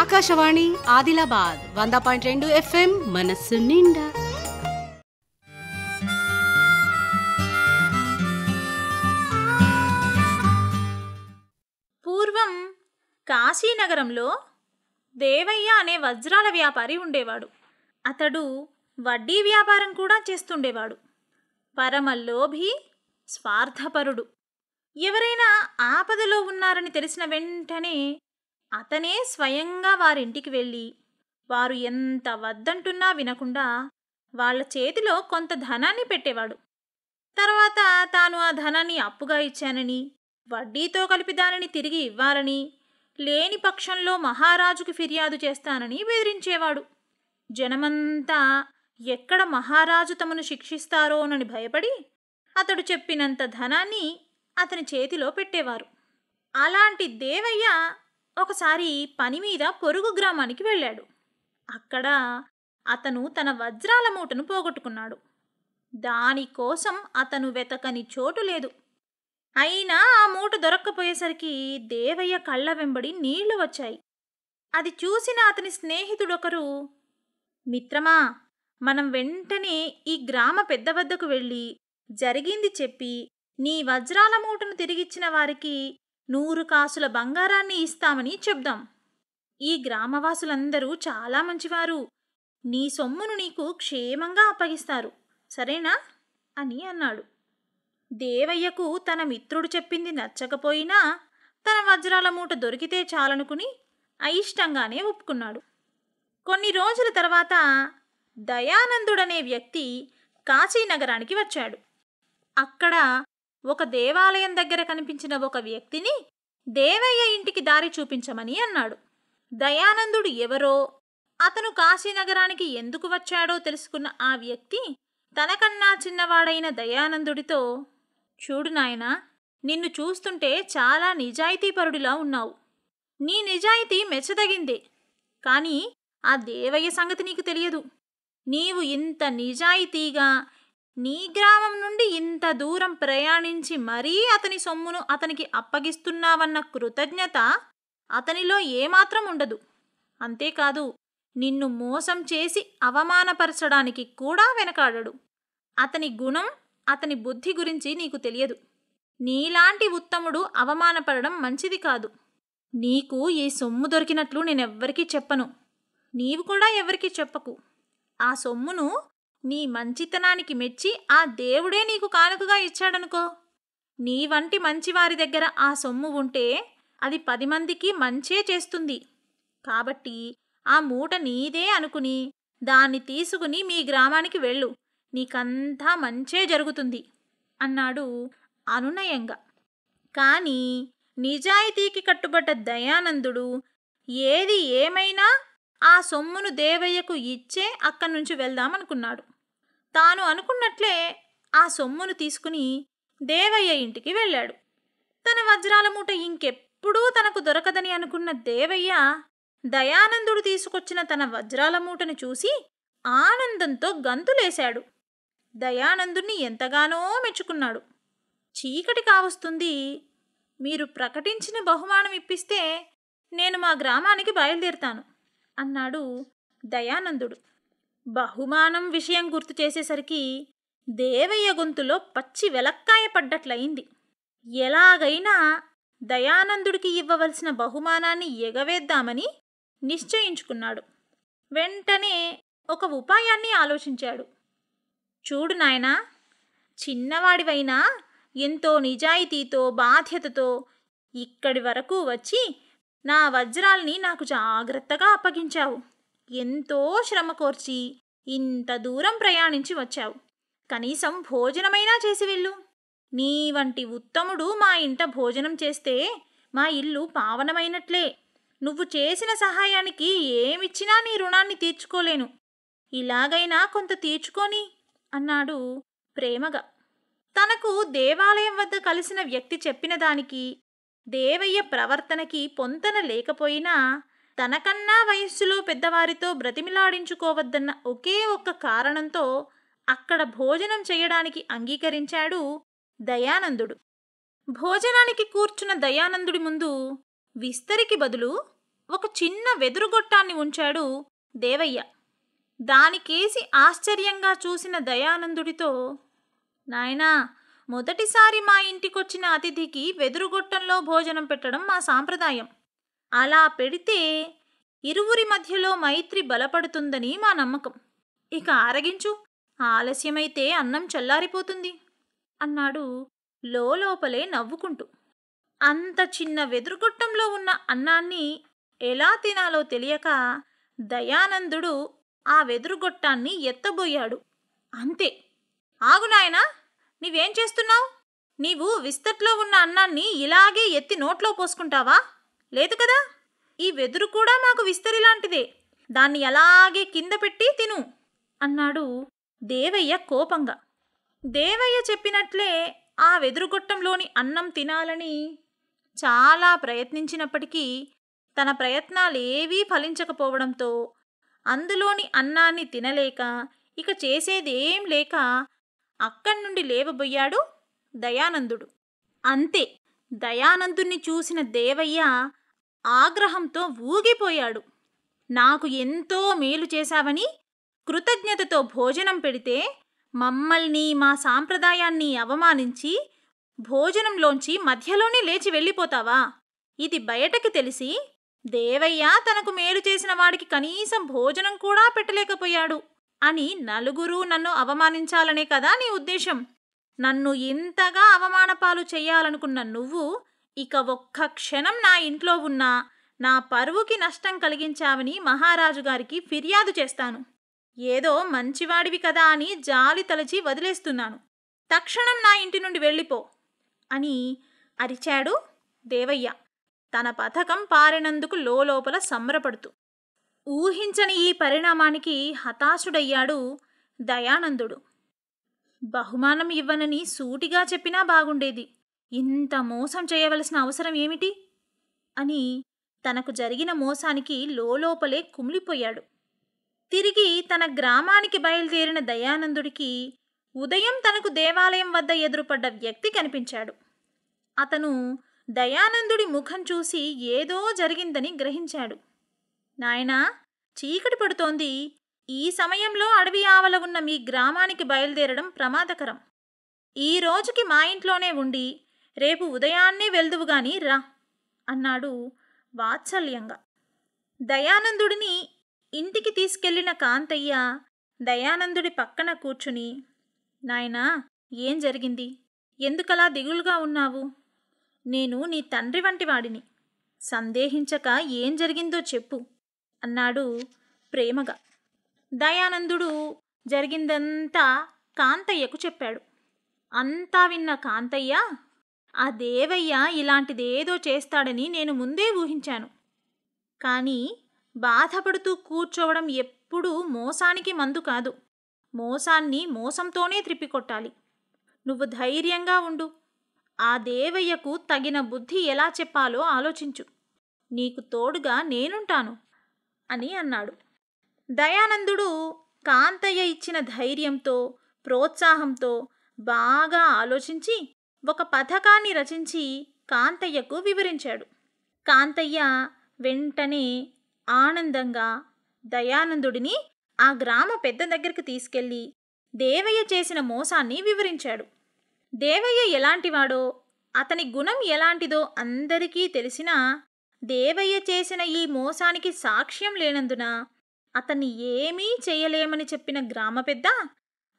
ఆకాశవాణి ఆదిలాబాద్ వంద పాయింట్ రెండు ఎఫ్ఎం మనస్సు నిండా పూర్వం కాశీనగరంలో దేవయ్య అనే వజ్రాల వ్యాపారి ఉండేవాడు అతడు వడ్డీ వ్యాపారం కూడా చేస్తుండేవాడు పరమలోభి స్వార్థపరుడు ఎవరైనా ఆపదలో ఉన్నారని తెలిసిన వెంటనే అతనే స్వయంగా వారింటికి వెళ్ళి వారు ఎంత వద్దంటున్నా వినకుండా వాళ్ళ చేతిలో కొంత ధనాన్ని పెట్టేవాడు తర్వాత తాను ఆ ధనాన్ని అప్పుగా ఇచ్చానని వడ్డీతో కలిపి దానిని తిరిగి ఇవ్వాలని లేని పక్షంలో మహారాజుకి ఫిర్యాదు చేస్తానని బెదిరించేవాడు జనమంతా ఎక్కడ మహారాజు తమను శిక్షిస్తారోనని భయపడి అతడు చెప్పినంత ధనాన్ని అతని చేతిలో పెట్టేవారు అలాంటి దేవయ్య ఒకసారి పని మీద పొరుగు గ్రామానికి వెళ్ళాడు అక్కడ అతను తన వజ్రాల మూటను పోగొట్టుకున్నాడు దానికోసం అతను వెతకని చోటు లేదు అయినా ఆ మూట దొరక్కపోయేసరికి దేవయ్య కళ్ళ వెంబడి నీళ్లు వచ్చాయి అది చూసిన అతని స్నేహితుడొకరు మిత్రమా మనం వెంటనే ఈ గ్రామ పెద్ద వద్దకు వెళ్ళి జరిగింది చెప్పి నీ వజ్రాల మూటను తిరిగిచ్చిన వారికి నూరు కాసుల బంగారాన్ని ఇస్తామని చెప్దాం ఈ గ్రామవాసులందరూ చాలా మంచివారు నీ సొమ్మును నీకు క్షేమంగా అప్పగిస్తారు సరేనా అని అన్నాడు దేవయ్యకు తన మిత్రుడు చెప్పింది నచ్చకపోయినా తన వజ్రాల మూట దొరికితే చాలనుకుని అయిష్టంగానే ఒప్పుకున్నాడు కొన్ని రోజుల తర్వాత దయానందుడనే వ్యక్తి కాశీనగరానికి వచ్చాడు అక్కడ ఒక దేవాలయం దగ్గర కనిపించిన ఒక వ్యక్తిని దేవయ్య ఇంటికి దారి చూపించమని అన్నాడు దయానందుడు ఎవరో అతను కాశీనగరానికి ఎందుకు వచ్చాడో తెలుసుకున్న ఆ వ్యక్తి తనకన్నా చిన్నవాడైన దయానందుడితో చూడు నాయనా నిన్ను చూస్తుంటే చాలా నిజాయితీపరుడిలా ఉన్నావు నీ నిజాయితీ మెచ్చదగిందే కానీ ఆ దేవయ్య సంగతి నీకు తెలియదు నీవు ఇంత నిజాయితీగా నీ గ్రామం నుండి ఇంత దూరం ప్రయాణించి మరీ అతని సొమ్మును అతనికి అప్పగిస్తున్నావన్న కృతజ్ఞత అతనిలో ఏమాత్రం ఉండదు అంతేకాదు నిన్ను మోసం చేసి అవమానపరచడానికి కూడా వెనకాడడు అతని గుణం అతని బుద్ధి గురించి నీకు తెలియదు నీలాంటి ఉత్తముడు అవమానపడడం మంచిది కాదు నీకు ఈ సొమ్ము దొరికినట్లు నేనెవ్వరికీ చెప్పను నీవు కూడా ఎవరికీ చెప్పకు ఆ సొమ్మును నీ మంచితనానికి మెచ్చి ఆ దేవుడే నీకు కానుకగా ఇచ్చాడనుకో నీ వంటి మంచివారి దగ్గర ఆ సొమ్ము ఉంటే అది పది మందికి మంచే చేస్తుంది కాబట్టి ఆ మూట నీదే అనుకుని దాన్ని తీసుకుని మీ గ్రామానికి వెళ్ళు నీకంతా మంచే జరుగుతుంది అన్నాడు అనునయంగా కానీ నిజాయితీకి కట్టుబడ్డ దయానందుడు ఏది ఏమైనా ఆ సొమ్మును దేవయ్యకు ఇచ్చే అక్కడి నుంచి వెళ్దామనుకున్నాడు తాను అనుకున్నట్లే ఆ సొమ్మును తీసుకుని దేవయ్య ఇంటికి వెళ్ళాడు తన వజ్రాల మూట ఇంకెప్పుడూ తనకు దొరకదని అనుకున్న దేవయ్య దయానందుడు తీసుకొచ్చిన తన వజ్రాల మూటను చూసి ఆనందంతో గంతులేశాడు దయానందుణ్ణి ఎంతగానో మెచ్చుకున్నాడు చీకటి కావస్తుంది మీరు ప్రకటించిన బహుమానం ఇప్పిస్తే నేను మా గ్రామానికి బయలుదేరుతాను అన్నాడు దయానందుడు బహుమానం విషయం గుర్తు చేసేసరికి దేవయ్య గొంతులో పచ్చి వెలక్కాయ పడ్డట్లయింది ఎలాగైనా దయానందుడికి ఇవ్వవలసిన బహుమానాన్ని ఎగవేద్దామని నిశ్చయించుకున్నాడు వెంటనే ఒక ఉపాయాన్ని ఆలోచించాడు చూడు నాయనా చిన్నవాడివైనా ఎంతో నిజాయితీతో బాధ్యతతో ఇక్కడి వరకు వచ్చి నా వజ్రాల్ని నాకు జాగ్రత్తగా అప్పగించావు ఎంతో శ్రమ కోర్చి ఇంత దూరం ప్రయాణించి వచ్చావు కనీసం భోజనమైనా చేసి వెళ్ళు నీ వంటి ఉత్తముడు మా ఇంట భోజనం చేస్తే మా ఇల్లు పావనమైనట్లే నువ్వు చేసిన సహాయానికి ఏమిచ్చినా నీ రుణాన్ని తీర్చుకోలేను ఇలాగైనా కొంత తీర్చుకోని అన్నాడు ప్రేమగా తనకు దేవాలయం వద్ద కలిసిన వ్యక్తి చెప్పిన దానికి దేవయ్య ప్రవర్తనకి పొంతన లేకపోయినా తనకన్నా వయస్సులో పెద్దవారితో బ్రతిమిలాడించుకోవద్దన్న ఒకే ఒక్క కారణంతో అక్కడ భోజనం చేయడానికి అంగీకరించాడు దయానందుడు భోజనానికి కూర్చున్న దయానందుడి ముందు విస్తరికి బదులు ఒక చిన్న వెదురుగొట్టాన్ని ఉంచాడు దేవయ్య దానికేసి ఆశ్చర్యంగా చూసిన దయానందుడితో నాయనా మొదటిసారి మా ఇంటికొచ్చిన అతిథికి వెదురుగొట్టంలో భోజనం పెట్టడం మా సాంప్రదాయం అలా పెడితే ఇరువురి మధ్యలో మైత్రి బలపడుతుందని మా నమ్మకం ఇక ఆరగించు ఆలస్యమైతే అన్నం చల్లారిపోతుంది అన్నాడు లోపలే నవ్వుకుంటూ అంత చిన్న వెదురుగొట్టంలో ఉన్న అన్నాన్ని ఎలా తినాలో తెలియక దయానందుడు ఆ వెదురుగొట్టాన్ని ఎత్తబోయాడు అంతే ఆగునాయనా నీవేం చేస్తున్నావు నీవు విస్తట్లో ఉన్న అన్నాన్ని ఇలాగే ఎత్తి నోట్లో పోసుకుంటావా లేదు కదా ఈ వెదురు కూడా మాకు విస్తరి లాంటిదే దాన్ని ఎలాగే కింద పెట్టి తిను అన్నాడు దేవయ్య కోపంగా దేవయ్య చెప్పినట్లే ఆ వెదురుగొట్టంలోని అన్నం తినాలని చాలా ప్రయత్నించినప్పటికీ తన ప్రయత్నాలేవీ ఫలించకపోవడంతో అందులోని అన్నాన్ని తినలేక ఇక చేసేదేం లేక అక్కడి నుండి లేవబోయాడు దయానందుడు అంతే దయానందుణ్ణి చూసిన దేవయ్య ఆగ్రహంతో ఊగిపోయాడు నాకు ఎంతో మేలు చేశావని కృతజ్ఞతతో భోజనం పెడితే మమ్మల్ని మా సాంప్రదాయాన్ని అవమానించి భోజనంలోంచి మధ్యలోనే లేచి వెళ్ళిపోతావా ఇది బయటకి తెలిసి దేవయ్య తనకు మేలు చేసిన వాడికి కనీసం భోజనం కూడా పెట్టలేకపోయాడు అని నలుగురు నన్ను అవమానించాలనే కదా నీ ఉద్దేశం నన్ను ఇంతగా అవమానపాలు చేయాలనుకున్న నువ్వు ఇక ఒక్క క్షణం నా ఇంట్లో ఉన్నా నా పరువుకి నష్టం కలిగించావని మహారాజు గారికి ఫిర్యాదు చేస్తాను ఏదో మంచివాడివి కదా అని జాలి తలచి వదిలేస్తున్నాను తక్షణం నా ఇంటి నుండి వెళ్ళిపో అని అరిచాడు దేవయ్య తన పథకం పారినందుకు లోపల సంబరపడుతూ ఊహించని ఈ పరిణామానికి హతాశుడయ్యాడు దయానందుడు బహుమానం ఇవ్వనని సూటిగా చెప్పినా బాగుండేది ఇంత మోసం చేయవలసిన అవసరం ఏమిటి అని తనకు జరిగిన మోసానికి లోపలే కుమిలిపోయాడు తిరిగి తన గ్రామానికి బయలుదేరిన దయానందుడికి ఉదయం తనకు దేవాలయం వద్ద ఎదురుపడ్డ వ్యక్తి కనిపించాడు అతను దయానందుడి ముఖం చూసి ఏదో జరిగిందని గ్రహించాడు నాయనా చీకటి పడుతోంది ఈ సమయంలో అడవి ఆవల ఉన్న మీ గ్రామానికి బయలుదేరడం ప్రమాదకరం ఈ రోజుకి మా ఇంట్లోనే ఉండి రేపు ఉదయాన్నే వెళ్దువుగాని రా అన్నాడు వాత్సల్యంగా దయానందుడిని ఇంటికి తీసుకెళ్లిన కాంతయ్య దయానందుడి పక్కన కూర్చుని నాయనా ఏం జరిగింది ఎందుకలా దిగులుగా ఉన్నావు నేను నీ తండ్రి వంటివాడిని సందేహించక ఏం జరిగిందో చెప్పు అన్నాడు ప్రేమగా దయానందుడు జరిగిందంతా కాంతయ్యకు చెప్పాడు అంతా విన్న కాంతయ్య ఆ దేవయ్య ఇలాంటిదేదో చేస్తాడని నేను ముందే ఊహించాను కానీ బాధపడుతూ కూర్చోవడం ఎప్పుడూ మోసానికి మందు కాదు మోసాన్ని మోసంతోనే త్రిప్పికొట్టాలి నువ్వు ధైర్యంగా ఉండు ఆ దేవయ్యకు తగిన బుద్ధి ఎలా చెప్పాలో ఆలోచించు నీకు తోడుగా నేనుంటాను అని అన్నాడు దయానందుడు కాంతయ్య ఇచ్చిన ధైర్యంతో ప్రోత్సాహంతో బాగా ఆలోచించి ఒక పథకాన్ని రచించి కాంతయ్యకు వివరించాడు కాంతయ్య వెంటనే ఆనందంగా దయానందుడిని ఆ గ్రామ పెద్ద దగ్గరికి తీసుకెళ్ళి దేవయ్య చేసిన మోసాన్ని వివరించాడు దేవయ్య ఎలాంటివాడో అతని గుణం ఎలాంటిదో అందరికీ తెలిసినా దేవయ్య చేసిన ఈ మోసానికి సాక్ష్యం లేనందున అతన్ని ఏమీ చేయలేమని చెప్పిన గ్రామ పెద్ద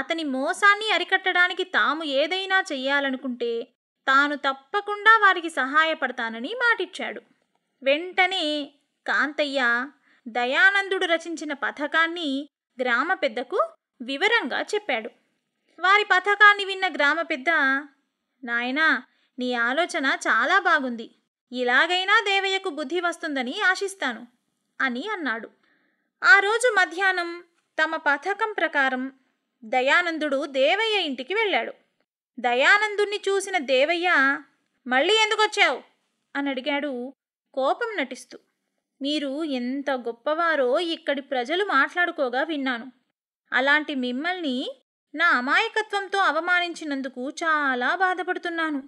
అతని మోసాన్ని అరికట్టడానికి తాము ఏదైనా చెయ్యాలనుకుంటే తాను తప్పకుండా వారికి సహాయపడతానని మాటిచ్చాడు వెంటనే కాంతయ్య దయానందుడు రచించిన పథకాన్ని గ్రామ పెద్దకు వివరంగా చెప్పాడు వారి పథకాన్ని విన్న గ్రామ పెద్ద నాయనా నీ ఆలోచన చాలా బాగుంది ఇలాగైనా దేవయ్యకు బుద్ధి వస్తుందని ఆశిస్తాను అని అన్నాడు ఆ రోజు మధ్యాహ్నం తమ పథకం ప్రకారం దయానందుడు దేవయ్య ఇంటికి వెళ్ళాడు దయానందుణ్ణి చూసిన దేవయ్య మళ్ళీ ఎందుకొచ్చావు అని అడిగాడు కోపం నటిస్తూ మీరు ఎంత గొప్పవారో ఇక్కడి ప్రజలు మాట్లాడుకోగా విన్నాను అలాంటి మిమ్మల్ని నా అమాయకత్వంతో అవమానించినందుకు చాలా బాధపడుతున్నాను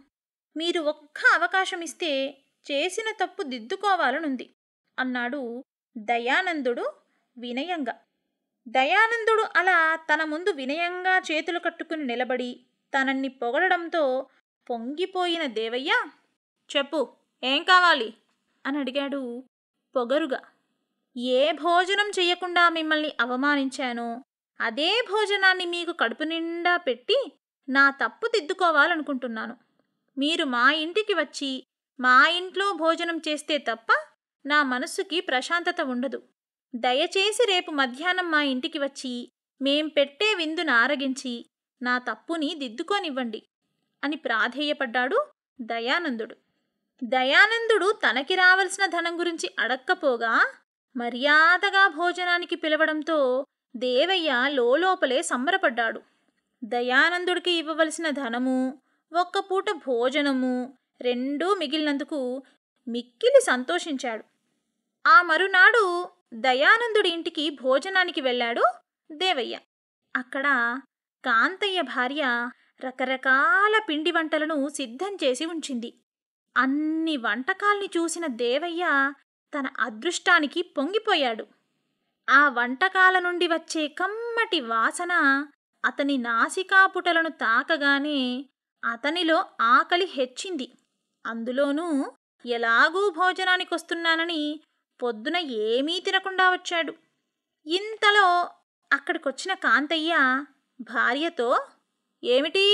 మీరు ఒక్క అవకాశం ఇస్తే చేసిన తప్పు దిద్దుకోవాలనుంది అన్నాడు దయానందుడు వినయంగా దయానందుడు అలా తన ముందు వినయంగా చేతులు కట్టుకుని నిలబడి తనన్ని పొగడడంతో పొంగిపోయిన దేవయ్య చెప్పు ఏం కావాలి అని అడిగాడు పొగరుగా ఏ భోజనం చేయకుండా మిమ్మల్ని అవమానించానో అదే భోజనాన్ని మీకు కడుపు నిండా పెట్టి నా తప్పు దిద్దుకోవాలనుకుంటున్నాను మీరు మా ఇంటికి వచ్చి మా ఇంట్లో భోజనం చేస్తే తప్ప నా మనస్సుకి ప్రశాంతత ఉండదు దయచేసి రేపు మధ్యాహ్నం మా ఇంటికి వచ్చి మేం పెట్టే విందును ఆరగించి నా తప్పుని దిద్దుకోనివ్వండి అని ప్రాధేయపడ్డాడు దయానందుడు దయానందుడు తనకి రావలసిన ధనం గురించి అడక్కపోగా మర్యాదగా భోజనానికి పిలవడంతో దేవయ్య లోపలే సంబరపడ్డాడు దయానందుడికి ఇవ్వవలసిన ధనము ఒక్క పూట భోజనము రెండూ మిగిలినందుకు మిక్కిలి సంతోషించాడు ఆ మరునాడు దయానందుడి ఇంటికి భోజనానికి వెళ్ళాడు దేవయ్య అక్కడ కాంతయ్య భార్య రకరకాల పిండి వంటలను సిద్ధం చేసి ఉంచింది అన్ని వంటకాల్ని చూసిన దేవయ్య తన అదృష్టానికి పొంగిపోయాడు ఆ వంటకాల నుండి వచ్చే కమ్మటి వాసన అతని నాసికాపుటలను తాకగానే అతనిలో ఆకలి హెచ్చింది అందులోనూ ఎలాగూ భోజనానికి వస్తున్నానని పొద్దున ఏమీ తినకుండా వచ్చాడు ఇంతలో అక్కడికొచ్చిన కాంతయ్య భార్యతో ఏమిటి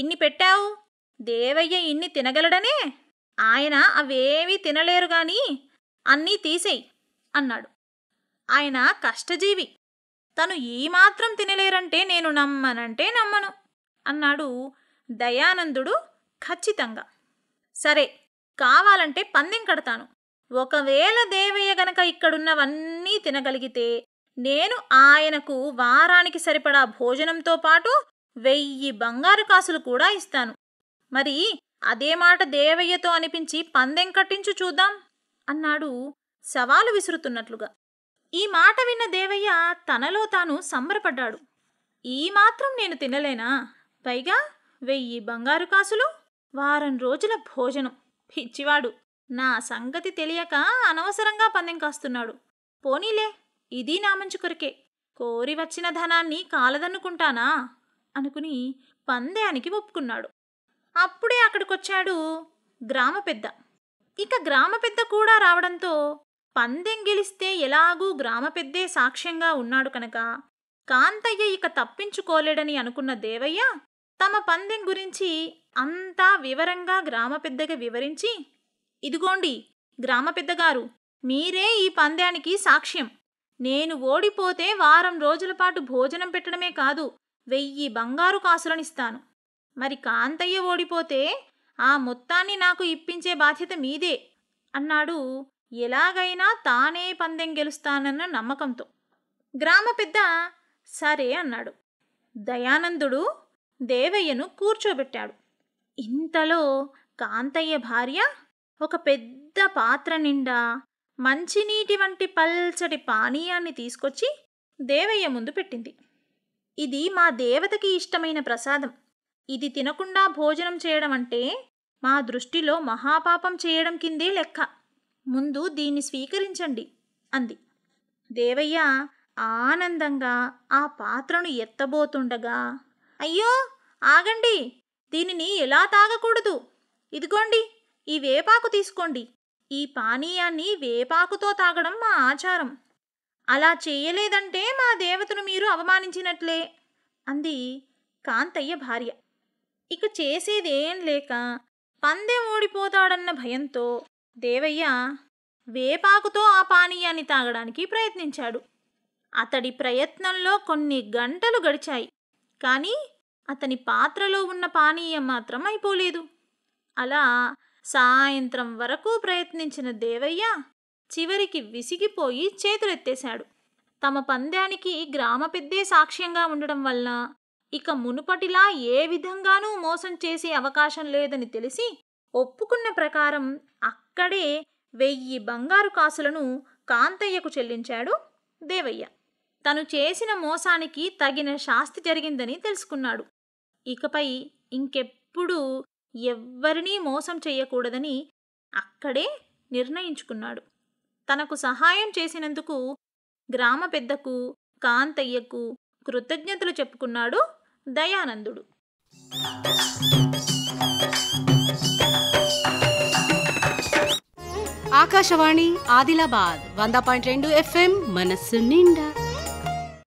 ఇన్ని పెట్టావు దేవయ్య ఇన్ని తినగలడనే ఆయన అవేమీ తినలేరు గాని అన్నీ తీసేయి అన్నాడు ఆయన కష్టజీవి తను ఏమాత్రం తినలేరంటే నేను నమ్మనంటే నమ్మను అన్నాడు దయానందుడు ఖచ్చితంగా సరే కావాలంటే పందెం కడతాను ఒకవేళ దేవయ్య గనక ఇక్కడున్నవన్నీ తినగలిగితే నేను ఆయనకు వారానికి సరిపడా భోజనంతో పాటు వెయ్యి బంగారు కాసులు కూడా ఇస్తాను మరి అదే మాట దేవయ్యతో అనిపించి పందెం కట్టించు చూద్దాం అన్నాడు సవాలు విసురుతున్నట్లుగా ఈ మాట విన్న దేవయ్య తనలో తాను సంబరపడ్డాడు ఈ మాత్రం నేను తినలేనా పైగా వెయ్యి బంగారు కాసులు వారం రోజుల భోజనం పిచ్చివాడు నా సంగతి తెలియక అనవసరంగా పందెం కాస్తున్నాడు పోనీలే ఇది నా మంచి కొరకే కోరి వచ్చిన ధనాన్ని కాలదన్నుకుంటానా అనుకుని పందేనికి ఒప్పుకున్నాడు అప్పుడే అక్కడికొచ్చాడు గ్రామ పెద్ద ఇక గ్రామ పెద్ద కూడా రావడంతో పందెం గెలిస్తే ఎలాగూ గ్రామ పెద్దే సాక్ష్యంగా ఉన్నాడు కనుక కాంతయ్య ఇక తప్పించుకోలేడని అనుకున్న దేవయ్య తమ పందెం గురించి అంతా వివరంగా గ్రామ పెద్దకి వివరించి ఇదిగోండి గ్రామ పెద్దగారు మీరే ఈ పందానికి సాక్ష్యం నేను ఓడిపోతే వారం రోజుల పాటు భోజనం పెట్టడమే కాదు వెయ్యి బంగారు కాసులనిస్తాను మరి కాంతయ్య ఓడిపోతే ఆ మొత్తాన్ని నాకు ఇప్పించే బాధ్యత మీదే అన్నాడు ఎలాగైనా తానే పందెం గెలుస్తానన్న నమ్మకంతో గ్రామ పెద్ద సరే అన్నాడు దయానందుడు దేవయ్యను కూర్చోబెట్టాడు ఇంతలో కాంతయ్య భార్య ఒక పెద్ద పాత్ర నిండా మంచినీటి వంటి పల్చటి పానీయాన్ని తీసుకొచ్చి దేవయ్య ముందు పెట్టింది ఇది మా దేవతకి ఇష్టమైన ప్రసాదం ఇది తినకుండా భోజనం చేయడం అంటే మా దృష్టిలో మహాపాపం చేయడం కిందే లెక్క ముందు దీన్ని స్వీకరించండి అంది దేవయ్య ఆనందంగా ఆ పాత్రను ఎత్తబోతుండగా అయ్యో ఆగండి దీనిని ఎలా తాగకూడదు ఇదిగోండి ఈ వేపాకు తీసుకోండి ఈ పానీయాన్ని వేపాకుతో తాగడం మా ఆచారం అలా చేయలేదంటే మా దేవతను మీరు అవమానించినట్లే అంది కాంతయ్య భార్య ఇక చేసేదేం లేక పందెం ఓడిపోతాడన్న భయంతో దేవయ్య వేపాకుతో ఆ పానీయాన్ని తాగడానికి ప్రయత్నించాడు అతడి ప్రయత్నంలో కొన్ని గంటలు గడిచాయి కానీ అతని పాత్రలో ఉన్న పానీయం మాత్రం అయిపోలేదు అలా సాయంత్రం వరకు ప్రయత్నించిన దేవయ్య చివరికి విసిగిపోయి చేతులెత్తేశాడు తమ పందానికి గ్రామ పెద్దే సాక్ష్యంగా ఉండడం వల్ల ఇక మునుపటిలా ఏ విధంగానూ మోసం చేసే అవకాశం లేదని తెలిసి ఒప్పుకున్న ప్రకారం అక్కడే వెయ్యి బంగారు కాసులను కాంతయ్యకు చెల్లించాడు దేవయ్య తను చేసిన మోసానికి తగిన శాస్తి జరిగిందని తెలుసుకున్నాడు ఇకపై ఇంకెప్పుడూ ఎవ్వరినీ మోసం చేయకూడదని అక్కడే నిర్ణయించుకున్నాడు తనకు సహాయం చేసినందుకు గ్రామ పెద్దకు కాంతయ్యకు కృతజ్ఞతలు చెప్పుకున్నాడు దయానందుడు ఆకాశవాణి ఆదిలాబాద్ వంద పాయింట్ రెండు ఎఫ్ఎం మనస్సు నిండా